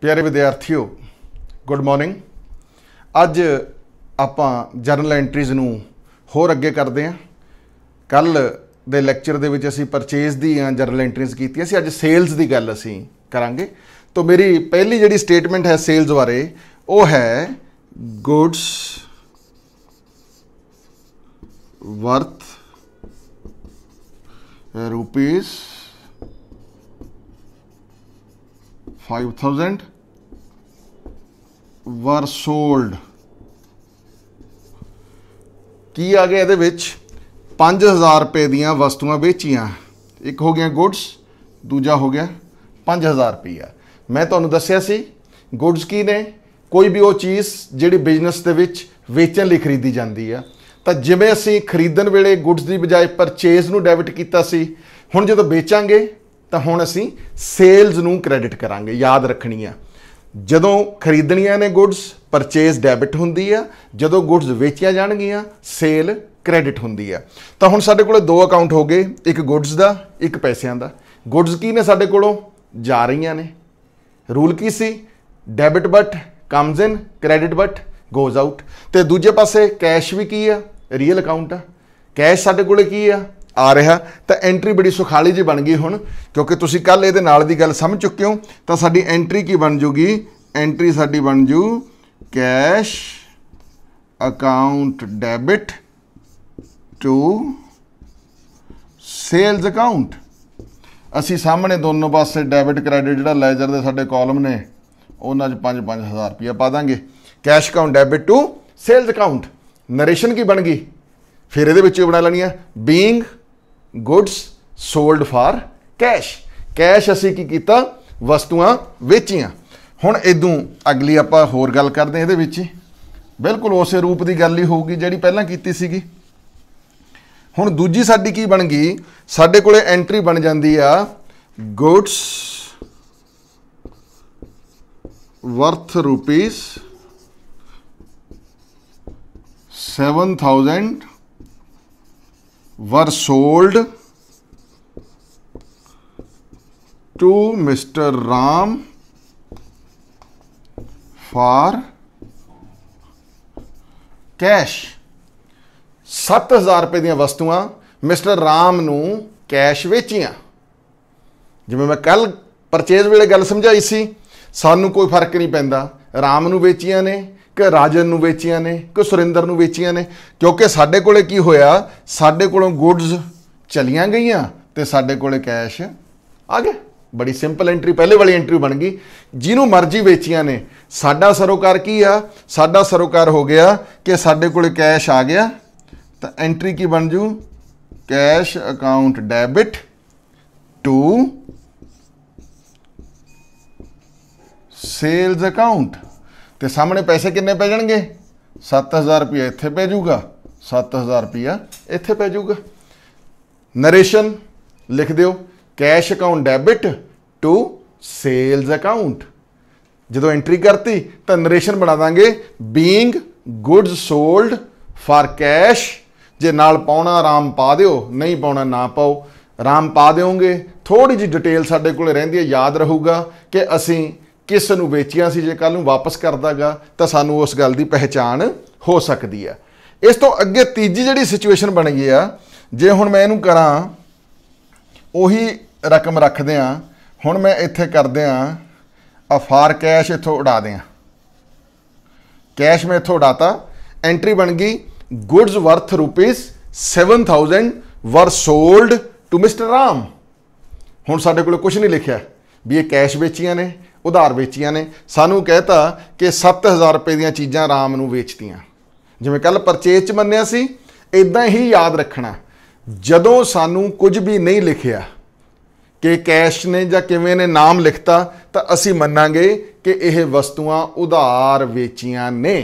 ਪਿਆਰੇ ਵਿਦਿਆਰਥੀਓ good morning ਅੱਜ ਆਪਾਂ ਜਰਨਲ ਐਂਟਰੀਜ਼ ਨੂੰ ਹੋਰ ਅੱਗੇ ਕਰਦੇ ਹਾਂ ਕੱਲ ਦੇ ਲੈਕਚਰ ਦੇ ਵਿੱਚ ਅਸੀਂ ਪਰਚੇਸ ਦੀਆਂ ਜਰਨਲ ਐਂਟਰੀਜ਼ ਕੀਤੀਆਂ ਸੀ ਅੱਜ ਸੇਲਸ ਦੀ ਗੱਲ ਅਸੀਂ ਕਰਾਂਗੇ ਤਾਂ ਮੇਰੀ ਪਹਿਲੀ ਜਿਹੜੀ ਸਟੇਟਮੈਂਟ ਹੈ ਸੇਲਸ ਬਾਰੇ ਉਹ ਹੈ goods worth rupees 5000 were sold ਕੀ ਆ ਗਿਆ ਇਹਦੇ ਵਿੱਚ 5000 ਰੁਪਏ ਦੀਆਂ ਵਸਤੂਆਂ ਵੇਚੀਆਂ ਇੱਕ ਹੋ ਗਿਆ ਗੁੱਡਸ ਦੂਜਾ ਹੋ ਗਿਆ 5000 ਰੁਪਇਆ ਮੈਂ ਤੁਹਾਨੂੰ ਦੱਸਿਆ ਸੀ ਗੁੱਡਸ ਕੀ ਨੇ ਕੋਈ ਵੀ ਉਹ ਚੀਜ਼ ਜਿਹੜੀ ਬਿਜ਼ਨਸ ਦੇ ਵਿੱਚ ਵੇਚਣ ਲਈ ਖਰੀਦੀ ਜਾਂਦੀ ਆ ਤਾਂ ਜਿਵੇਂ ਅਸੀਂ ਖਰੀਦਣ ਵੇਲੇ ਗੁੱਡਸ ਦੀ ਬਜਾਏ ਪਰਚੇਸ ਨੂੰ ਡੈਬਿਟ ਕੀਤਾ ਸੀ ਹੁਣ ਜਦੋਂ ਵੇਚਾਂਗੇ ਤਾਂ ਹੁਣ ਅਸੀਂ ਸੇਲਸ ਨੂੰ ਕ੍ਰੈਡਿਟ ਕਰਾਂਗੇ ਯਾਦ ਰੱਖਣੀ ਆ ਜਦੋਂ ਖਰੀਦਣੀਆਂ ਨੇ ਗੁੱਡਸ ਪਰਚੇਸ ਡੈਬਿਟ ਹੁੰਦੀ ਆ ਜਦੋਂ ਗੁੱਡਸ ਵੇਚੀਆਂ ਜਾਣਗੀਆਂ ਸੇਲ ਕ੍ਰੈਡਿਟ ਹੁੰਦੀ ਆ ਤਾਂ ਹੁਣ ਸਾਡੇ ਕੋਲੇ ਦੋ ਅਕਾਊਂਟ ਹੋ ਗਏ ਇੱਕ ਗੁੱਡਸ ਦਾ ਇੱਕ ਪੈਸਿਆਂ ਦਾ ਗੁੱਡਸ ਕੀ ਨੇ ਸਾਡੇ ਕੋਲੋਂ ਜਾ ਰਹੀਆਂ ਨੇ ਰੂਲ ਕੀ ਸੀ debit what comes in credit what goes out ਤੇ ਦੂਜੇ ਪਾਸੇ ਕੈਸ਼ ਵੀ ਕੀ ਆ ਰੀਅਲ ਅਕਾਊਂਟ ਆ ਕੈਸ਼ ਸਾਡੇ ਕੋਲੇ ਕੀ ਆ ਆ ਰਿਹਾ ਤਾਂ ਐਂਟਰੀ ਬੜੀ ਸੁਖਾਲੀ ਜੀ ਬਣ ਗਈ ਹੁਣ ਕਿਉਂਕਿ ਤੁਸੀਂ ਕੱਲ ਇਹਦੇ ਨਾਲ ਦੀ ਗੱਲ ਸਮਝ ਚੁੱਕੇ ਹੋ ਤਾਂ ਸਾਡੀ ਐਂਟਰੀ ਕੀ ਬਣ ਜੂਗੀ ਐਂਟਰੀ ਸਾਡੀ ਬਣ ਜੂ cash account debit to sales account ਅਸੀਂ ਸਾਹਮਣੇ ਦੋਨੋਂ ਪਾਸੇ ਡੈਬਿਟ ਕ੍ਰੈਡਿਟ ਜਿਹੜਾ ਲੈਜਰ ਦੇ ਸਾਡੇ ਕਾਲਮ ਨੇ ਉਹਨਾਂ 'ਚ 5-5000 ਰੁਪਏ ਪਾ ਦਾਂਗੇ cash account debit to sales account narration ਕੀ ਬਣ ਗਈ ਫਿਰ ਇਹਦੇ ਵਿੱਚ ਹੀ ਬਣਾ ਲੈਣੀ ਆ being goods sold for cash cash ਅਸੀਂ ਕੀ ਕੀਤਾ ਵਸਤੂਆਂ ਵੇਚੀਆਂ ਹੁਣ ਇਦੋਂ ਅਗਲੀ ਆਪਾਂ ਹੋਰ ਗੱਲ ਕਰਦੇ ਹਾਂ ਇਹਦੇ ਵਿੱਚ ਬਿਲਕੁਲ ਉਸੇ ਰੂਪ ਦੀ ਗੱਲ ਹੀ ਹੋਊਗੀ ਜਿਹੜੀ ਪਹਿਲਾਂ ਕੀਤੀ ਸੀਗੀ ਹੁਣ ਦੂਜੀ ਸਾਡੀ ਕੀ ਬਣ ਗਈ ਸਾਡੇ ਕੋਲੇ ਐਂਟਰੀ ਬਣ ਜਾਂਦੀ ਆ goods worth rupees 7000 were sold to mister Ram for cash 7000 ਰੁਪਏ ਦੀਆਂ ਵਸਤੂਆਂ ਮਿਸਟਰ ਰਾਮ ਨੂੰ ਕੈਸ਼ ਵੇਚੀਆਂ ਜਿਵੇਂ ਮੈਂ ਕੱਲ ਪਰਚੇਜ਼ ਵੇਲੇ ਗੱਲ ਸਮਝਾਈ ਸੀ ਸਾਨੂੰ ਕੋਈ ਫਰਕ ਨਹੀਂ ਪੈਂਦਾ ਰਾਮ ਨੂੰ ਵੇਚੀਆਂ ਨੇ ਕਿ ਰਾਜਨ ਨੂੰ ਵੇਚੀਆਂ ਨੇ ਕਿ ਸੁਰਿੰਦਰ ਨੂੰ ਵੇਚੀਆਂ ਨੇ ਕਿਉਂਕਿ ਸਾਡੇ ਕੋਲੇ ਕੀ ਹੋਇਆ ਸਾਡੇ ਕੋਲੋਂ ਗੁੱਡਸ ਚਲੀਆਂ ਗਈਆਂ ਤੇ ਸਾਡੇ ਕੋਲੇ ਕੈਸ਼ ਆ ਗਿਆ ਬੜੀ ਸਿੰਪਲ ਐਂਟਰੀ ਪਹਿਲੇ ਵਾਲੀ ਐਂਟਰੀ ਬਣ ਗਈ ਜਿਹਨੂੰ ਮਰਜ਼ੀ ਵੇਚੀਆਂ ਨੇ ਸਾਡਾ ਸਰੋਕਾਰ ਕੀ ਆ ਸਾਡਾ ਸਰੋਕਾਰ ਹੋ ਗਿਆ ਕਿ ਸਾਡੇ ਕੋਲੇ ਕੈਸ਼ ਆ ਗਿਆ ਤਾਂ ਐਂਟਰੀ ਕੀ ਬਣ ਜੂ cash account debit to sales account ਤੇ ਸਾਹਮਣੇ ਪੈਸੇ ਕਿੰਨੇ ਪੈ ਜਾਣਗੇ 7000 ਰੁਪਏ ਇੱਥੇ ਪੈ ਜਾਊਗਾ 7000 ਰੁਪਏ ਇੱਥੇ ਪੈ ਜਾਊਗਾ ਨਰੇਸ਼ਨ ਲਿਖ ਦਿਓ cash account debit to sales account ਜਦੋਂ ਐਂਟਰੀ ਕਰਤੀ ਤਾਂ ਨਰੇਸ਼ਨ ਬਣਾ ਦਾਂਗੇ being goods sold for cash ਜੇ ਨਾਲ ਪਾਉਣਾ ਆਰਾਮ ਪਾ ਦਿਓ ਨਹੀਂ ਪਾਉਣਾ ਨਾ ਪਾਓ ਆਰਾਮ ਪਾ ਦਿਓਗੇ ਥੋੜੀ ਜੀ ਡਿਟੇਲ ਸਾਡੇ ਕੋਲੇ ਰਹਿੰਦੀ ਹੈ ਯਾਦ ਰਹੂਗਾ ਕਿ ਅਸੀਂ ਕਿਸ ਨੂੰ ਵੇਚੀਆਂ ਸੀ ਜੇ ਕੱਲ ਨੂੰ ਵਾਪਸ ਕਰਦਾਗਾ ਤਾਂ ਸਾਨੂੰ ਉਸ ਗੱਲ ਦੀ ਪਹਿਚਾਨ ਹੋ ਸਕਦੀ ਆ ਇਸ ਤੋਂ ਅੱਗੇ ਤੀਜੀ ਜਿਹੜੀ ਸਿਚੁਏਸ਼ਨ ਬਣ ਗਈ ਆ ਜੇ ਹੁਣ ਮੈਂ ਇਹਨੂੰ ਕਰਾਂ ਉਹੀ ਰਕਮ ਰੱਖਦੇ ਆ ਹੁਣ ਮੈਂ ਇੱਥੇ ਕਰਦੇ ਆ ਅਫਾਰ ਕੈਸ਼ ਇੱਥੋਂ ਉਡਾ ਦੇ ਆ ਕੈਸ਼ ਮੈਂ ਇੱਥੋਂ ਉਡਾਤਾ ਐਂਟਰੀ ਬਣ ਗਈ goods worth rupees 7000 were sold to mister Ram ਹੁਣ ਸਾਡੇ ਕੋਲ ਕੁਝ ਨਹੀਂ ਲਿਖਿਆ ਵੀ ਇਹ ਕੈਸ਼ ਵੇਚੀਆਂ ਨੇ ਉਧਾਰ ਵੇਚੀਆਂ ਨੇ ਸਾਨੂੰ ਕਹਿਤਾ ਕਿ 7000 ਰੁਪਏ ਦੀਆਂ ਚੀਜ਼ਾਂ ਰਾਮ ਨੂੰ ਵੇਚਤੀਆਂ ਜਿਵੇਂ ਕੱਲ ਪਰਚੇਜ ਚ ਮੰਨਿਆ ਸੀ ਇਦਾਂ ਹੀ ਯਾਦ ਰੱਖਣਾ ਜਦੋਂ ਸਾਨੂੰ ਕੁਝ ਵੀ ਨਹੀਂ ਲਿਖਿਆ ਕਿ ਕੈਸ਼ ਨੇ ਜਾਂ ਕਿਵੇਂ ਨੇ ਨਾਮ ਲਿਖਤਾ ਤਾਂ ਅਸੀਂ ਮੰਨਾਂਗੇ ਕਿ ਇਹ ਵਸਤੂਆਂ ਉਧਾਰ ਵੇਚੀਆਂ ਨੇ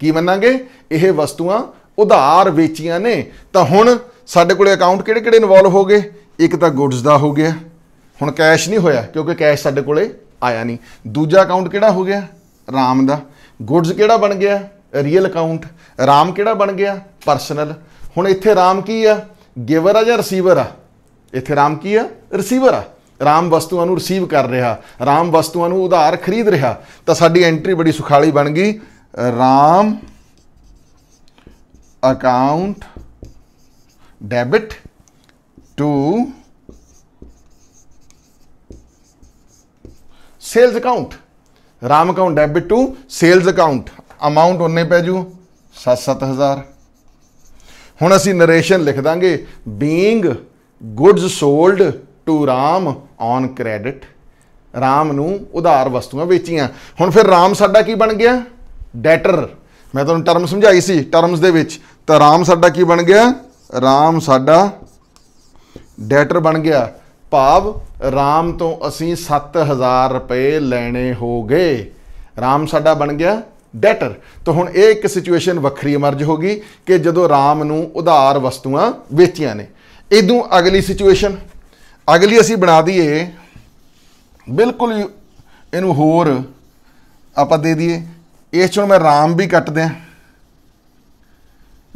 ਕੀ ਮੰਨਾਂਗੇ ਇਹ ਵਸਤੂਆਂ ਉਧਾਰ ਵੇਚੀਆਂ ਨੇ ਤਾਂ ਹੁਣ ਸਾਡੇ ਕੋਲੇ ਅਕਾਊਂਟ ਕਿਹੜੇ ਕਿਹੜੇ ਇਨਵੋਲਵ ਹੋ ਗਏ ਇੱਕ ਤਾਂ ਗੁੱਡਸ ਦਾ ਹੋ ਗਿਆ ਹੁਣ ਕੈਸ਼ ਨਹੀਂ ਹੋਇਆ ਕਿਉਂਕਿ ਕੈਸ਼ ਸਾਡੇ ਕੋਲੇ ਆਇਆ ਨਹੀਂ ਦੂਜਾ ਅਕਾਊਂਟ ਕਿਹੜਾ ਹੋ ਗਿਆ ਰਾਮ ਦਾ ਗੁੱਡਸ ਕਿਹੜਾ ਬਣ ਗਿਆ ਰੀਅਲ ਅਕਾਊਂਟ ਰਾਮ ਕਿਹੜਾ ਬਣ ਗਿਆ ਪਰਸਨਲ ਹੁਣ ਇੱਥੇ ਰਾਮ ਕੀ ਆ ਗਿਵਰ ਆ ਜਾਂ ਰਿਸੀਵਰ ਆ ਇੱਥੇ ਰਾਮ ਕੀ ਆ ਰਿਸੀਵਰ ਆ ਰਾਮ ਵਸਤੂਆਂ ਨੂੰ ਰਿਸੀਵ ਕਰ ਰਿਹਾ ਰਾਮ ਵਸਤੂਆਂ ਨੂੰ ਉਧਾਰ ਖਰੀਦ ਰਿਹਾ ਤਾਂ ਸਾਡੀ ਐਂਟਰੀ ਬੜੀ ਸੁਖਾਲੀ ਬਣ ਗਈ Ram account debit to sales account Ram account debit to sales account amount ਉਹਨੇ ਪੈ ਜੂ 7-7000 ਹੁਣ ਅਸੀਂ ਨਰੇਸ਼ਨ ਲਿਖ ਦਾਂਗੇ being goods sold to Ram on credit Ram ਨੂੰ ਉਧਾਰ ਵਸਤੂਆਂ ਵੇਚੀਆਂ ਹੁਣ ਫਿਰ ਰਾਮ ਸਾਡਾ ਕੀ ਬਣ ਗਿਆ ਡੈਟਰ ਮੈਂ ਤੁਹਾਨੂੰ ਟਰਮ ਸਮਝਾਈ ਸੀ ਟਰਮਸ ਦੇ ਵਿੱਚ ਤਾਂ ਰਾਮ ਸਾਡਾ ਕੀ ਬਣ ਗਿਆ ਰਾਮ ਸਾਡਾ ਡੈਟਰ ਬਣ ਗਿਆ ਭਾਵ RAM ਤੋਂ ਅਸੀਂ 7000 ਰੁਪਏ ਲੈਣੇ ਹੋਗੇ RAM ਸਾਡਾ ਬਣ ਗਿਆ ਡੈਟਰ ਤਾਂ ਹੁਣ ਇਹ ਇੱਕ ਸਿਚੁਏਸ਼ਨ ਵੱਖਰੀ ਅਮਰਜ ਹੋ ਗਈ ਕਿ ਜਦੋਂ RAM ਨੂੰ ਉਧਾਰ ਵਸਤੂਆਂ ਵੇਚੀਆਂ ਨੇ ਇਦੋਂ ਅਗਲੀ ਸਿਚੁਏਸ਼ਨ ਅਗਲੀ ਅਸੀਂ ਬਣਾ ਦਈਏ ਬਿਲਕੁਲ ਇਹਨੂੰ ਹੋਰ ਆਪਾਂ ਦੇ ਦਈਏ ਇਸ ਚੋਂ ਮੈਂ RAM ਵੀ ਕੱਟ ਦਿਆਂ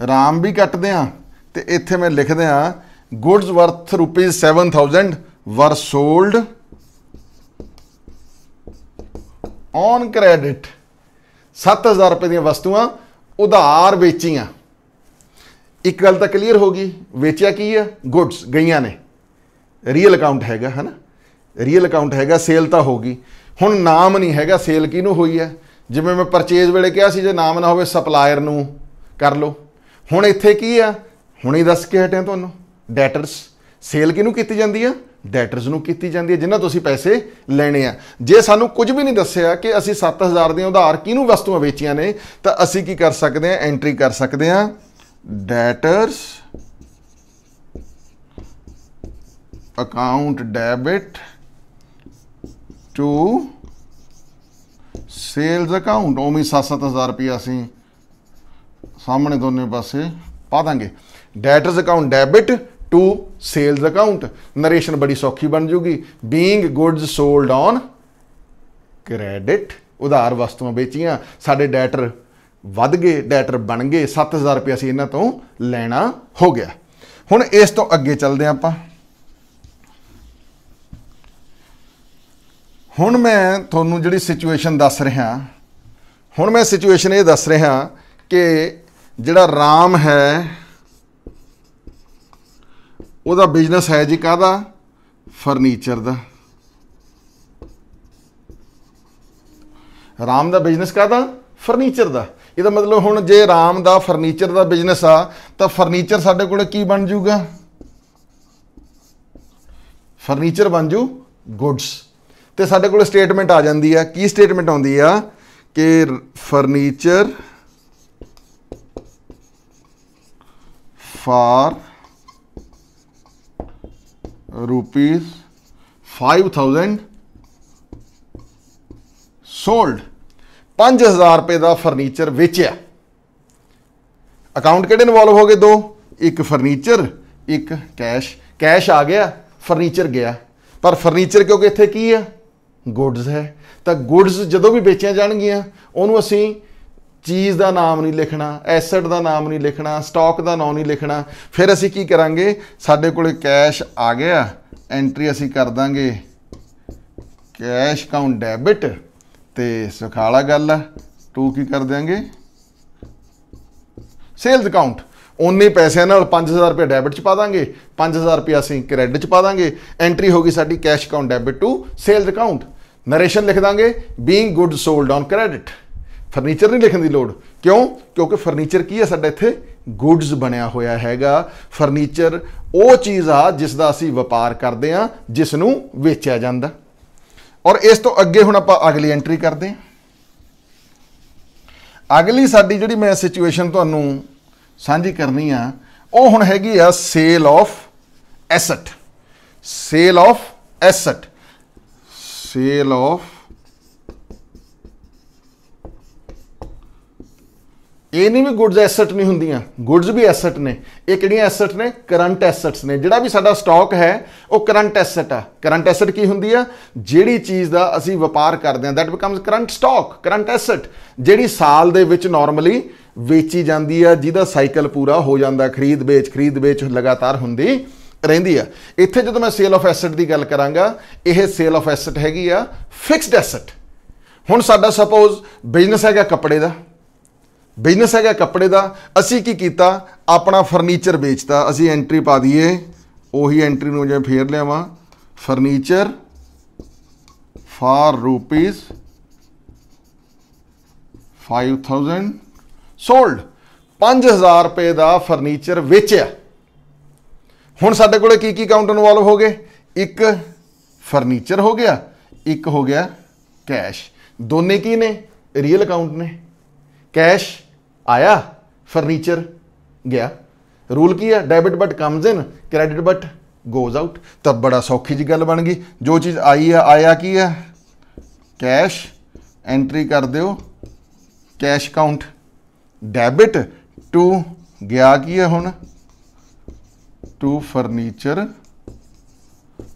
RAM ਵੀ ਕੱਟ ਦਿਆਂ ਤੇ ਇੱਥੇ ਮੈਂ ਲਿਖ ਦਿਆਂ goods worth rupees 7000 were sold on credit 7000 ਰੁਪਏ ਦੀਆਂ ਵਸਤੂਆਂ ਉਧਾਰ ਵੇਚੀਆਂ ਇੱਕ ਗੱਲ ਤਾਂ ਕਲੀਅਰ ਹੋ ਗਈ ਵੇਚਿਆ ਕੀ ਹੈ ਗੁੱਡਸ ਗਈਆਂ ਨੇ ਰੀਅਲ ਅਕਾਊਂਟ ਹੈਗਾ ਹਨਾ ਰੀਅਲ ਅਕਾਊਂਟ ਹੈਗਾ ਸੇਲ ਤਾਂ ਹੋ ਗਈ ਹੁਣ ਨਾਮ ਨਹੀਂ ਹੈਗਾ ਸੇਲ ਕਿਹਨੂੰ ਹੋਈ ਹੈ ਜਿਵੇਂ ਮੈਂ ਪਰਚੇਜ਼ ਵੇਲੇ ਕਿਹਾ ਸੀ ਜੇ ਨਾਮ ਨਾ ਹੋਵੇ ਸਪਲਾਇਰ ਨੂੰ ਕਰ ਲਓ ਹੁਣ ਇੱਥੇ ਕੀ ਆ ਹੁਣੇ ਦੱਸ ਕੇ ਹਟਿਆ ਤੁਹਾਨੂੰ ਡੈਟਰਸ ਸੇਲ ਕਿਹਨੂੰ ਕੀਤੀ ਜਾਂਦੀ ਆ ਡੈਟਰਸ ਨੂੰ ਕੀਤੀ ਜਾਂਦੀ ਹੈ ਜਿਨ੍ਹਾਂ ਤੋਂ ਅਸੀਂ ਪੈਸੇ ਲੈਣੇ ਆ ਜੇ ਸਾਨੂੰ ਕੁਝ ਵੀ ਨਹੀਂ ਦੱਸਿਆ ਕਿ ਅਸੀਂ 7000 ਦੇ ਉਧਾਰ ਕਿਹਨੂੰ ਵਸਤੂਆਂ ਵੇਚੀਆਂ ਨੇ ਤਾਂ ਅਸੀਂ ਕੀ ਕਰ ਸਕਦੇ ਆ ਐਂਟਰੀ ਕਰ ਸਕਦੇ ਆ debtors account debit to sales account ਉਹ ਵੀ 7000 ਰੁਪਏ ਅਸੀਂ ਸਾਹਮਣੇ ਦੋਨੇ ਪਾਸੇ ਪਾ ਦਾਂਗੇ debtors account debit to sales account narration ਬੜੀ ਸੌਖੀ ਬਣ ਜੂਗੀ being goods sold on credit ਉਧਾਰ ਵਸਤੂਆਂ ਵੇਚੀਆਂ ਸਾਡੇ ਡੈਟਰ ਵੱਧ ਗਏ ਡੈਟਰ ਬਣ ਗਏ 7000 ਰੁਪਏ ਅਸੀਂ ਇਹਨਾਂ ਤੋਂ ਲੈਣਾ ਹੋ ਗਿਆ ਹੁਣ ਇਸ ਤੋਂ ਅੱਗੇ ਚੱਲਦੇ ਆਪਾਂ ਹੁਣ ਮੈਂ ਤੁਹਾਨੂੰ ਜਿਹੜੀ ਸਿਚੁਏਸ਼ਨ ਦੱਸ ਰਿਹਾ ਹੁਣ ਮੈਂ ਸਿਚੁਏਸ਼ਨ ਇਹ ਦੱਸ ਰਿਹਾ ਕਿ ਜਿਹੜਾ ਰਾਮ ਹੈ ਉਹਦਾ ਬਿਜ਼ਨਸ ਹੈ ਜੀ ਕਾਹਦਾ ਫਰਨੀਚਰ ਦਾ ਰਾਮ ਦਾ ਬਿਜ਼ਨਸ ਕਾਹਦਾ ਫਰਨੀਚਰ ਦਾ ਇਹਦਾ ਮਤਲਬ ਹੁਣ ਜੇ ਰਾਮ ਦਾ ਫਰਨੀਚਰ ਦਾ ਬਿਜ਼ਨਸ ਆ ਤਾਂ ਫਰਨੀਚਰ ਸਾਡੇ ਕੋਲ ਕੀ ਬਣ ਜਾਊਗਾ ਫਰਨੀਚਰ ਬਣ ਜੂ ਗੁੱਡਸ ਤੇ ਸਾਡੇ ਕੋਲ ਸਟੇਟਮੈਂਟ ਆ ਜਾਂਦੀ ਆ ਕੀ ਸਟੇਟਮੈਂਟ ਆਉਂਦੀ ਆ ਕਿ ਫਰਨੀਚਰ ਫਾਰ rupees 5000 ਸੋਲਡ 5000 ਰੁਪਏ ਦਾ ਫਰਨੀਚਰ ਵੇਚਿਆ ਅਕਾਊਂਟ ਕਿਹੜੇ ਇਨਵੋਲਵ ਹੋ ਗਏ ਦੋ ਇੱਕ ਫਰਨੀਚਰ ਇੱਕ ਕੈਸ਼ ਕੈਸ਼ ਆ ਗਿਆ ਫਰਨੀਚਰ ਗਿਆ ਪਰ ਫਰਨੀਚਰ ਕਿਉਂਕਿ ਇੱਥੇ ਕੀ ਆ ਗੁੱਡਸ ਹੈ ਤਾਂ ਗੁੱਡਸ ਜਦੋਂ ਵੀ ਵੇਚਿਆ ਜਾਣਗੀਆਂ ਉਹਨੂੰ ਅਸੀਂ ਚੀਜ਼ ਦਾ ਨਾਮ ਨਹੀਂ ਲਿਖਣਾ ਐਸੈਟ ਦਾ ਨਾਮ ਨਹੀਂ ਲਿਖਣਾ ਸਟਾਕ ਦਾ ਨਾਮ ਨਹੀਂ ਲਿਖਣਾ ਫਿਰ ਅਸੀਂ ਕੀ ਕਰਾਂਗੇ ਸਾਡੇ ਕੋਲੇ ਕੈਸ਼ ਆ ਗਿਆ ਐਂਟਰੀ ਅਸੀਂ ਕਰ ਦਾਂਗੇ ਕੈਸ਼ ਕਾਊਂਟ ਡੈਬਿਟ ਤੇ ਸੁਖਾਲਾ ਗੱਲ ਆ ਟੂ ਕੀ ਕਰ ਦਿਆਂਗੇ ਸੇਲਸ ਅਕਾਊਂਟ ਉਨੇ ਪੈਸਿਆਂ ਨਾਲ 5000 ਰੁਪਏ ਡੈਬਿਟ ਚ ਪਾ ਦਾਂਗੇ 5000 ਰੁਪਏ ਅਸੀਂ ਕ੍ਰੈਡਿਟ ਚ ਪਾ ਦਾਂਗੇ ਐਂਟਰੀ ਹੋ ਗਈ ਸਾਡੀ cash account debit to sales account narration ਲਿਖ ਦਾਂਗੇ being good sold on credit furniture ਨਹੀਂ ਲਿਖਣ ਦੀ ਲੋੜ ਕਿਉਂ ਕਿਉਂਕਿ ਫਰਨੀਚਰ ਕੀ ਹੈ ਸਾਡਾ ਇੱਥੇ ਗੁੱਡਸ ਬਣਿਆ ਹੋਇਆ ਹੈਗਾ ਫਰਨੀਚਰ ਉਹ ਚੀਜ਼ ਆ ਜਿਸ ਦਾ ਅਸੀਂ ਵਪਾਰ ਕਰਦੇ ਆ ਜਿਸ ਨੂੰ ਵੇਚਿਆ ਜਾਂਦਾ ਔਰ ਇਸ ਤੋਂ ਅੱਗੇ ਹੁਣ ਆਪਾਂ ਅਗਲੀ ਐਂਟਰੀ ਕਰਦੇ ਆ ਅਗਲੀ ਸਾਡੀ ਜਿਹੜੀ ਮੈਂ ਸਿਚੁਏਸ਼ਨ ਤੁਹਾਨੂੰ ਸਾਂਝੀ ਕਰਨੀ ਆ ਉਹ ਹੁਣ ਹੈਗੀ ਆ sale of asset sale of asset sale of ਇਹ ਨਹੀਂ ਵੀ ਗੁੱਡਸ ਐਸੈਟ ਨਹੀਂ ਹੁੰਦੀਆਂ ਗੁੱਡਸ ਵੀ ਐਸੈਟ ਨੇ ਇਹ ਕਿਹੜੀਆਂ ਐਸੈਟ ਨੇ ਕਰੰਟ ਐਸੈਟਸ ਨੇ ਜਿਹੜਾ ਵੀ ਸਾਡਾ ਸਟਾਕ ਹੈ ਉਹ ਕਰੰਟ ਐਸੈਟ ਆ ਕਰੰਟ ਐਸੈਟ ਕੀ ਹੁੰਦੀ ਆ ਜਿਹੜੀ ਚੀਜ਼ ਦਾ ਅਸੀਂ ਵਪਾਰ ਕਰਦੇ ਆ that becomes current stock current asset ਜਿਹੜੀ ਸਾਲ ਦੇ ਵਿੱਚ ਨਾਰਮਲੀ ਵੇਚੀ ਜਾਂਦੀ ਆ ਜਿਹਦਾ ਸਾਈਕਲ ਪੂਰਾ ਹੋ ਜਾਂਦਾ ਖਰੀਦ ਵੇਚ ਖਰੀਦ ਵੇਚ ਲਗਾਤਾਰ ਹੁੰਦੀ ਰਹਿੰਦੀ ਆ ਇੱਥੇ ਜਦੋਂ ਮੈਂ ਸੇਲ ਆਫ ਐਸੈਟ ਦੀ ਗੱਲ ਕਰਾਂਗਾ ਇਹ ਸੇਲ ਆਫ ਐਸੈਟ ਹੈਗੀ ਆ ਫਿਕਸਡ ਐਸੈਟ ਹੁਣ ਸਾਡਾ ਸਪੋਜ਼ ਬਿਜ਼ਨਸ ਹੈਗਾ ਕੱਪੜੇ ਦਾ ਬਿਜ਼ਨਸ ਹੈਗਾ ਕੱਪੜੇ ਦਾ ਅਸੀਂ ਕੀ ਕੀਤਾ ਆਪਣਾ ਫਰਨੀਚਰ ਵੇਚਤਾ ਅਸੀਂ ਐਂਟਰੀ ਪਾ ਦਈਏ ਉਹੀ ਐਂਟਰੀ ਨੂੰ ਜੇ ਫੇਰ ਲਿਆਵਾਂ ਫਰਨੀਚਰ ਫਾਰ ਰੂਪੀਸ 5000 ਸੋਲਡ 5000 ਰੁਪਏ ਦਾ ਫਰਨੀਚਰ ਵੇਚਿਆ ਹੁਣ ਸਾਡੇ ਕੋਲੇ ਕੀ ਕੀ ਕਾਊਂਟ ਇਨਵੋਲਵ ਹੋ ਗਏ ਇੱਕ ਫਰਨੀਚਰ ਹੋ ਗਿਆ ਇੱਕ ਹੋ ਗਿਆ ਕੈਸ਼ ਦੋਨੇ ਕੀ ਨੇ ਰੀਅਲ ਅਕਾਊਂਟ ਨੇ ਕੈਸ਼ ਆਇਆ ਫਰਨੀਚਰ ਗਿਆ ਰੂਲ ਕੀ ਹੈ debit what comes in credit what goes out ਤਾਂ ਬੜਾ ਸੌਖੀ ਜੀ ਗੱਲ ਬਣ ਗਈ ਜੋ ਚੀਜ਼ ਆਈ ਹੈ ਆਇਆ ਕੀ ਹੈ ਕੈਸ਼ ਐਂਟਰੀ ਕਰ ਦਿਓ ਕੈਸ਼ ਕਾਊਂਟ ਡੈਬਿਟ ਟੂ ਗਿਆ ਕੀ ਹੈ ਹੁਣ ਟੂ ਫਰਨੀਚਰ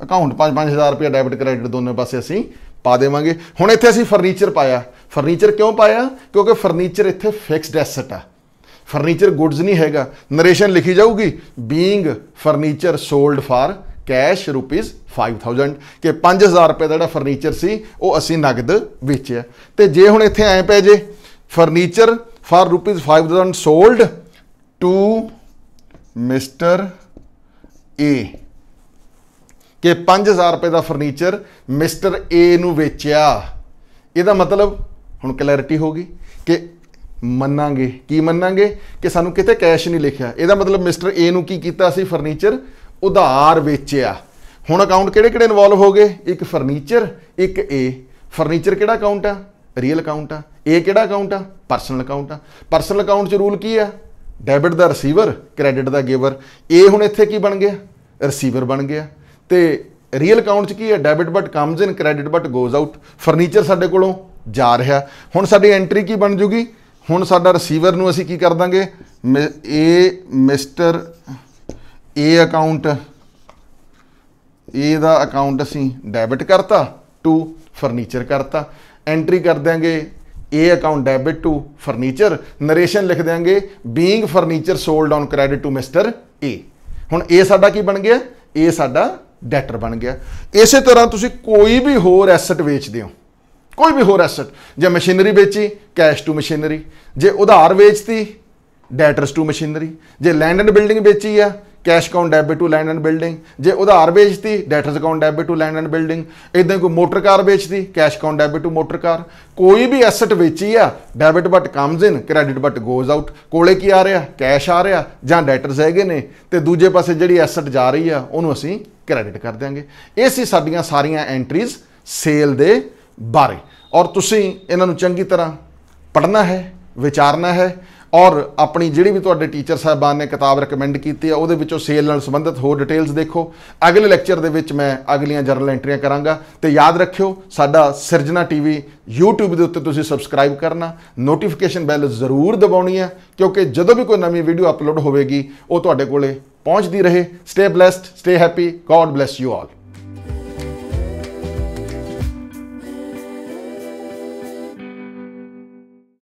ਅਕਾਊਂਟ 5-5000 ਰੁਪਏ ਡੈਬਿਟ ਕ੍ਰੈਡਿਟ ਦੋਨੇ ਪਾਸੇ ਅਸੀਂ ਪਾ ਦੇਵਾਂਗੇ ਹੁਣ ਇੱਥੇ ਅਸੀਂ ਫਰਨੀਚਰ ਪਾਇਆ ਫਰਨੀਚਰ ਕਿਉਂ ਪਾਇਆ ਕਿਉਂਕਿ ਫਰਨੀਚਰ ਇੱਥੇ ਫਿਕਸਡ ਐਸੈਟ ਆ ਫਰਨੀਚਰ ਗੁੱਡਸ ਨਹੀਂ ਹੈਗਾ ਨਰੇਸ਼ਨ ਲਿਖੀ ਜਾਊਗੀ being furniture sold for cash rupees 5000 ਕਿ 5000 ਰੁਪਏ ਦਾ ਜਿਹੜਾ ਫਰਨੀਚਰ ਸੀ ਉਹ ਅਸੀਂ ਨਗਦ ਵੇਚਿਆ ਤੇ ਜੇ ਹੁਣ ਇੱਥੇ ਐ ਪੈ ਜੇ furniture for rupees 5000 sold to mister A ਕਿ 5000 ਰੁਪਏ ਦਾ ਫਰਨੀਚਰ ਮਿਸਟਰ ਏ ਨੂੰ ਵੇਚਿਆ ਇਹਦਾ ਮਤਲਬ ਹੁਣ ਕਲੈਰਿਟੀ ਹੋ ਗਈ ਕਿ ਮੰਨਾਂਗੇ ਕੀ ਮੰਨਾਂਗੇ ਕਿ ਸਾਨੂੰ ਕਿਤੇ ਕੈਸ਼ ਨਹੀਂ ਲਿਖਿਆ ਇਹਦਾ ਮਤਲਬ ਮਿਸਟਰ ਏ ਨੂੰ ਕੀ ਕੀਤਾ ਸੀ ਫਰਨੀਚਰ ਉਧਾਰ ਵੇਚਿਆ ਹੁਣ ਅਕਾਊਂਟ ਕਿਹੜੇ ਕਿਹੜੇ ਇਨਵੋਲਵ ਹੋ ਗਏ ਇੱਕ ਫਰਨੀਚਰ ਇੱਕ ਏ ਫਰਨੀਚਰ ਕਿਹੜਾ ਅਕਾਊਂਟ ਆ ਰੀਅਲ ਅਕਾਊਂਟ ਆ ਏ ਕਿਹੜਾ ਅਕਾਊਂਟ ਆ ਪਰਸਨਲ ਅਕਾਊਂਟ ਆ ਪਰਸਨਲ ਅਕਾਊਂਟ 'ਚ ਰੂਲ ਕੀ ਆ ਡੈਬਿਟ ਦਾ ਰਿਸੀਵਰ ਕ੍ਰੈਡਿਟ ਦਾ ਗਿਵਰ ਏ ਹੁਣ ਇੱਥੇ ਕੀ ਬਣ ਗਿਆ ਰਿਸੀਵਰ ਬਣ ਗਿਆ ਤੇ ਰੀਅਲ ਅਕਾਊਂਟ 'ਚ ਕੀ ਆ debit what comes in credit what goes out furniture ਸਾਡੇ ਕੋਲੋਂ ਜਾ ਰਿਹਾ ਹੁਣ ਸਾਡੀ ਐਂਟਰੀ ਕੀ ਬਣ ਜੂਗੀ ਹੁਣ ਸਾਡਾ ਰਿਸੀਵਰ ਨੂੰ ਅਸੀਂ ਕੀ ਕਰ ਦਾਂਗੇ ਏ ਮਿਸਟਰ ਏ ਅਕਾਊਂਟ ਏ ਦਾ ਅਕਾਊਂਟ ਅਸੀਂ ਡੈਬਿਟ ਕਰਤਾ ਟੂ ਫਰਨੀਚਰ ਕਰਤਾ ਐਂਟਰੀ ਕਰ ਦਿਆਂਗੇ A account debit to furniture narration ਲਿਖ ਦਿਆਂਗੇ being furniture sold on credit to mister A ਹੁਣ ਏ ਸਾਡਾ ਕੀ ਬਣ ਗਿਆ ਏ ਸਾਡਾ ਡੈਟਰ ਬਣ ਗਿਆ ਇਸੇ ਤਰ੍ਹਾਂ ਤੁਸੀਂ ਕੋਈ ਵੀ ਹੋਰ ਐਸੈਟ ਵੇਚਦੇ ਹੋ ਕੋਈ ਵੀ ਹੋਰ ਐਸੈਟ ਜੇ ਮਸ਼ੀਨਰੀ ਵੇਚੀ ਕੈਸ਼ ਟੂ ਮਸ਼ੀਨਰੀ ਜੇ ਉਧਾਰ ਵੇਚਤੀ ਡੈਟਰਸ ਟੂ ਮਸ਼ੀਨਰੀ ਜੇ ਲੈਂਡ ਐਂਡ ਬਿਲਡਿੰਗ ਵੇਚੀ ਆ cash account debit to land and building ਜੇ ਉਧਾਰ ਵੇਚਤੀ debtors account debit to land and building ਇਦਾਂ ਕੋਈ ਮੋਟਰ ਕਾਰ ਵੇਚਤੀ cash account debit to motor car ਕੋਈ ਵੀ ਐਸੈਟ ਵੇਚੀ ਆ debit what comes in credit what goes out ਕੋਲੇ ਕੀ ਆ ਰਿਹਾ ਕੈਸ਼ ਆ ਰਿਹਾ ਜਾਂ ਡੈਟਰਸ ਹੈਗੇ ਨੇ ਤੇ ਦੂਜੇ ਪਾਸੇ ਜਿਹੜੀ ਐਸੈਟ ਜਾ ਰਹੀ ਆ ਉਹਨੂੰ ਅਸੀਂ ਕ੍ਰੈਡਿਟ ਕਰ ਦਿਆਂਗੇ ਇਹ ਸੀ ਸਾਡੀਆਂ ਸਾਰੀਆਂ ਐਂਟਰੀਜ਼ ਸੇਲ ਦੇ ਬਾਰੇ ਔਰ ਤੁਸੀਂ ਇਹਨਾਂ ਨੂੰ ਚੰਗੀ ਤਰ੍ਹਾਂ ਪੜ੍ਹਨਾ ਹੈ ਵਿਚਾਰਨਾ ਹੈ ਔਰ ਆਪਣੀ ਜਿਹੜੀ ਵੀ ਤੁਹਾਡੇ ਟੀਚਰ ਸਾਹਿਬਾਨ ਨੇ ਕਿਤਾਬ ਰეკਮੈਂਡ ਕੀਤੀ ਹੈ ਉਹਦੇ ਵਿੱਚੋਂ ਸੇਲ ਨਾਲ ਸੰਬੰਧਿਤ ਹੋਰ ਡਿਟੇਲਸ ਦੇਖੋ ਅਗਲੇ ਲੈਕਚਰ ਦੇ ਵਿੱਚ ਮੈਂ ਅਗਲੀਆਂ ਜਰਨਲ ਐਂਟਰੀਆਂ ਕਰਾਂਗਾ ਤੇ ਯਾਦ ਰੱਖਿਓ ਸਾਡਾ ਸਿਰਜਣਾ ਟੀਵੀ YouTube ਦੇ ਉੱਤੇ ਤੁਸੀਂ ਸਬਸਕ੍ਰਾਈਬ ਕਰਨਾ ਨੋਟੀਫਿਕੇਸ਼ਨ ਬੈਲ ਜ਼ਰੂਰ ਦਬਾਉਣੀ ਹੈ ਕਿਉਂਕਿ ਜਦੋਂ ਵੀ ਕੋਈ ਨਵੀਂ ਵੀਡੀਓ ਅਪਲੋਡ ਹੋਵੇਗੀ ਉਹ ਤੁਹਾਡੇ ਕੋਲੇ ਪਹੁੰਚਦੀ ਰਹੇ stay blessed stay happy God bless you all